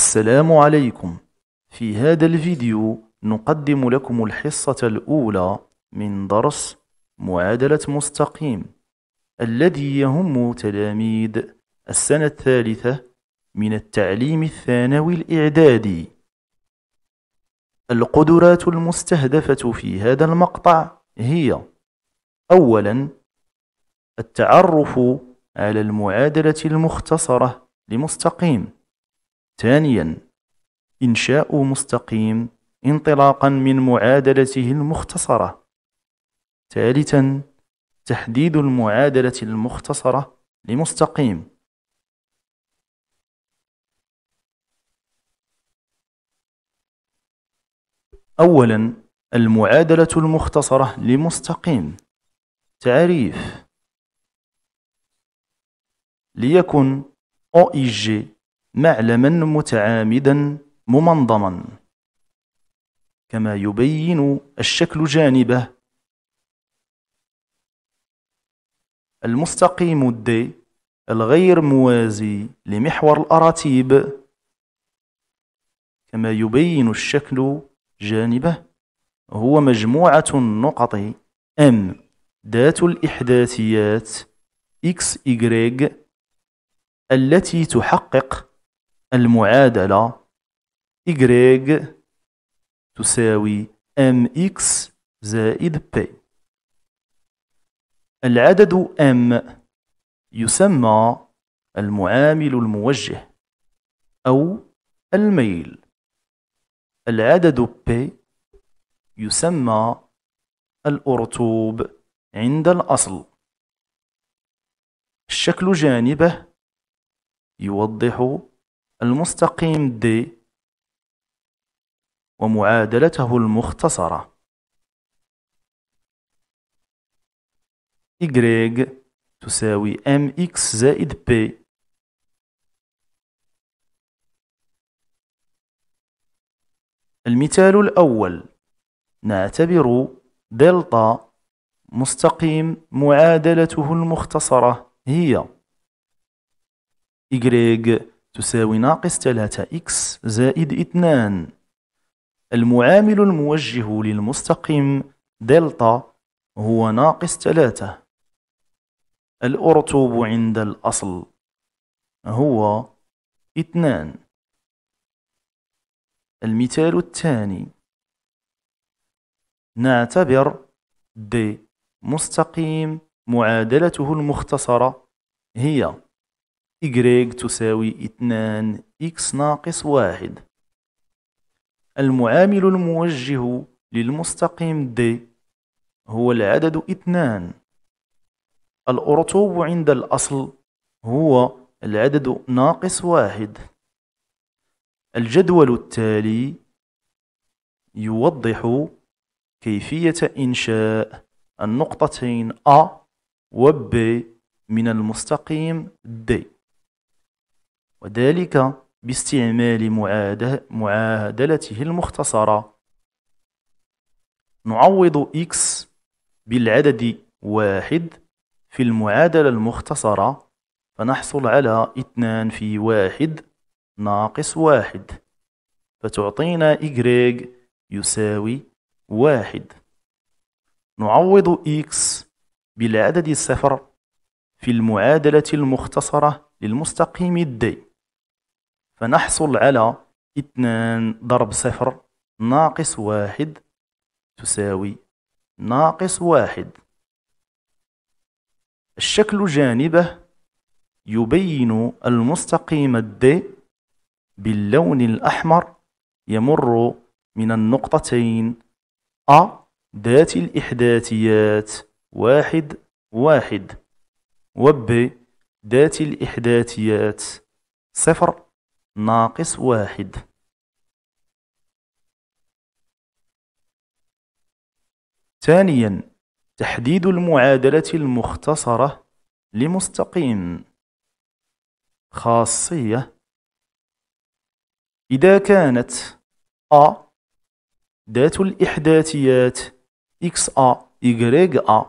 السلام عليكم في هذا الفيديو نقدم لكم الحصة الأولى من درس معادلة مستقيم الذي يهم تلاميذ السنة الثالثة من التعليم الثانوي الإعدادي القدرات المستهدفة في هذا المقطع هي أولا التعرف على المعادلة المختصرة لمستقيم ثانيا إنشاء مستقيم انطلاقا من معادلته المختصرة ثالثا تحديد المعادلة المختصرة لمستقيم أولا المعادلة المختصرة لمستقيم تعريف ليكن جي معلما متعامدا ممنظما كما يبين الشكل جانبه المستقيم الد الغير موازي لمحور الأراتيب كما يبين الشكل جانبه هو مجموعة النقط M ذات الإحداثيات XY التي تحقق المعادلة y تساوي mx زائد p العدد m يسمى المعامل الموجه أو الميل العدد p يسمى الأرتوب عند الأصل الشكل جانبه يوضح المستقيم D ومعادلته المختصرة Y تساوي mx زائد b المثال الأول نعتبر دلتا مستقيم معادلته المختصرة هي y تساوي ناقص 3 x زائد 2 المعامل الموجه للمستقيم دلتا هو ناقص 3 الأرتوب عند الأصل هو 2 المثال الثاني نعتبر د مستقيم معادلته المختصرة هي y تساوي اثنان x ناقص واحد المعامل الموجه للمستقيم D هو العدد اثنان الأرطوب عند الأصل هو العدد ناقص واحد الجدول التالي يوضح كيفية إنشاء النقطتين A و B من المستقيم D وذلك باستعمال معادلته المختصرة نعوض x بالعدد واحد في المعادلة المختصرة فنحصل على اثنان في واحد ناقص واحد فتعطينا y يساوي واحد نعوض x بالعدد الصفر في المعادلة المختصرة للمستقيم الدي فنحصل على اثنان ضرب صفر ناقص واحد تساوي ناقص واحد الشكل جانبه يبين المستقيم D باللون الأحمر يمر من النقطتين أ ذات الإحداثيات واحد واحد وب ذات الإحداثيات صفر ناقص واحد ثانيا تحديد المعادلة المختصرة لمستقيم خاصية إذا كانت A ذات الإحداثيات XA YA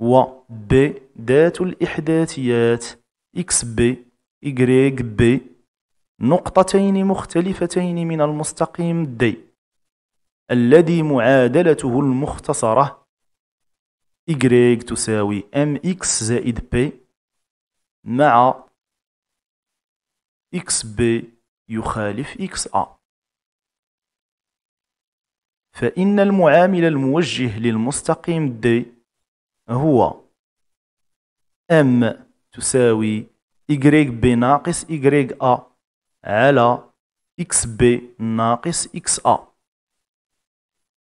و B ذات الإحداثيات XB YB نقطتين مختلفتين من المستقيم D الذي معادلته المختصرة y تساوي mx زائد b مع xb يخالف xa فإن المعامل الموجه للمستقيم d هو m تساوي y ناقص y a على إكس بي ناقص إكس أ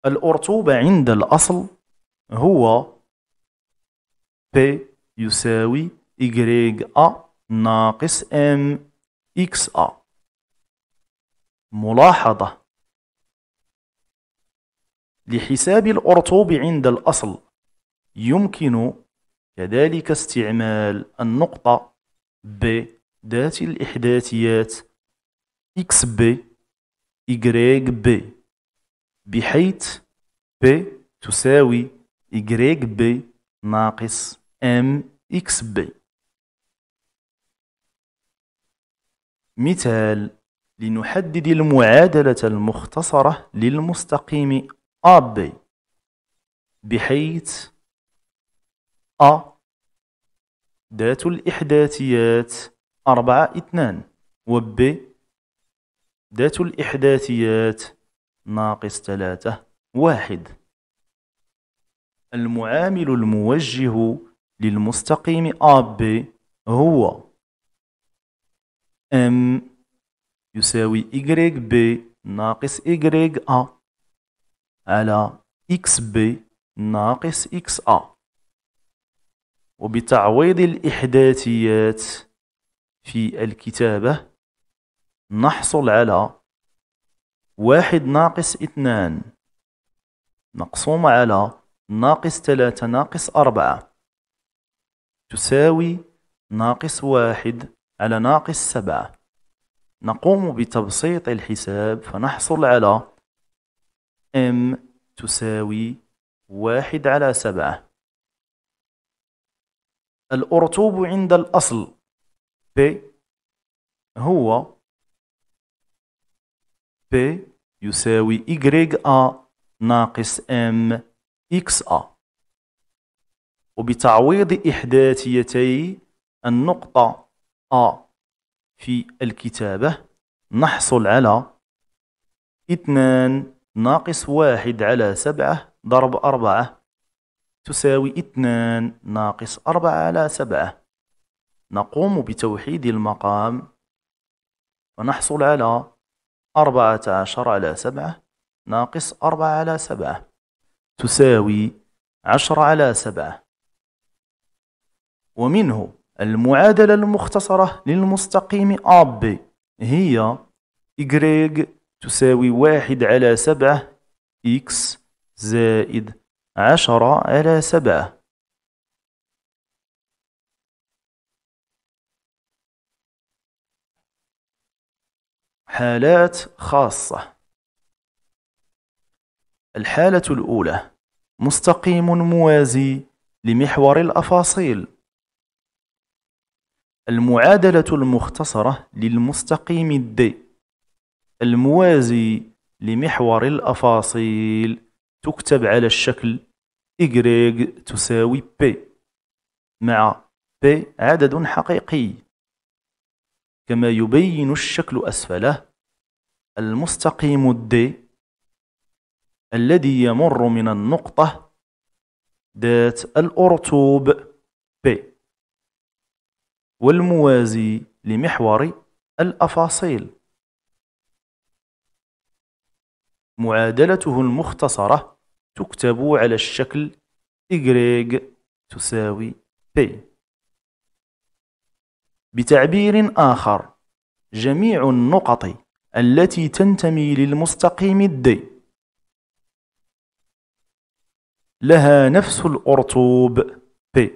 الأرطوبة عند الأصل هو P يساوي YA ناقص MXA ملاحظة لحساب الأرطوبة عند الأصل يمكن كذلك استعمال النقطة ب ذات الإحداثيات x b y b بحيث b تساوي y b ناقص m x b مثال لنحدد المعادلة المختصرة للمستقيم AB بحيث A ذات الإحداثيات 4 2 و B ذات الإحداثيات ناقص ثلاثة واحد المعامل الموجه للمستقيم AB هو M يساوي YB ناقص YA على XB ناقص XA وبتعويض الإحداثيات في الكتابة نحصل على واحد ناقص اثنان مقسوم على ناقص ثلاثة ناقص أربعة تساوي ناقص واحد على ناقص سبعة نقوم بتبسيط الحساب فنحصل على m تساوي واحد على سبعة الأرطوب عند الأصل p هو P يساوي YA ناقص M XA وبتعويض إحداثيتي النقطة A في الكتابة نحصل على 2 ناقص 1 على 7 ضرب 4 تساوي 2 ناقص 4 على 7 نقوم بتوحيد المقام ونحصل على أربعة عشر على سبعة ناقص أربعة على سبعة تساوي عشر على سبعة ومنه المعادلة المختصرة للمستقيم أب هي Y تساوي واحد على سبعة X زائد عشرة على سبعة حالات خاصة الحالة الأولى مستقيم موازي لمحور الأفاصيل المعادلة المختصرة للمستقيم الدي الموازي لمحور الأفاصيل تكتب على الشكل y تساوي p مع p عدد حقيقي كما يبين الشكل أسفله المستقيم الدي الذي يمر من النقطة ذات الأرتوب P والموازي لمحور الأفاصيل معادلته المختصرة تكتب على الشكل Y تساوي P بتعبير آخر جميع النقط التي تنتمي للمستقيم الدي لها نفس الأرطوب P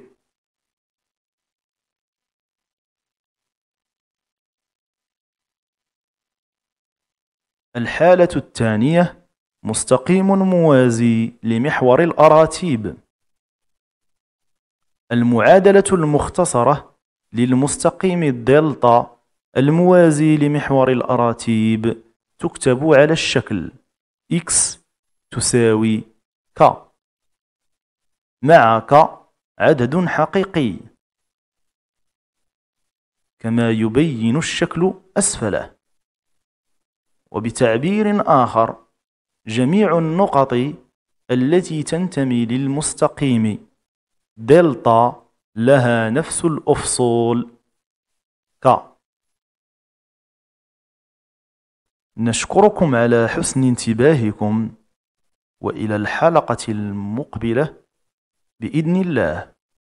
الحالة الثانية مستقيم موازي لمحور الأراتيب المعادلة المختصرة للمستقيم الدلتا الموازي لمحور الأراتيب تكتب على الشكل x تساوي k مع k عدد حقيقي كما يبين الشكل أسفله وبتعبير آخر جميع النقط التي تنتمي للمستقيم دلتا لها نفس الأفصول ك نشكركم على حسن انتباهكم وإلى الحلقة المقبلة بإذن الله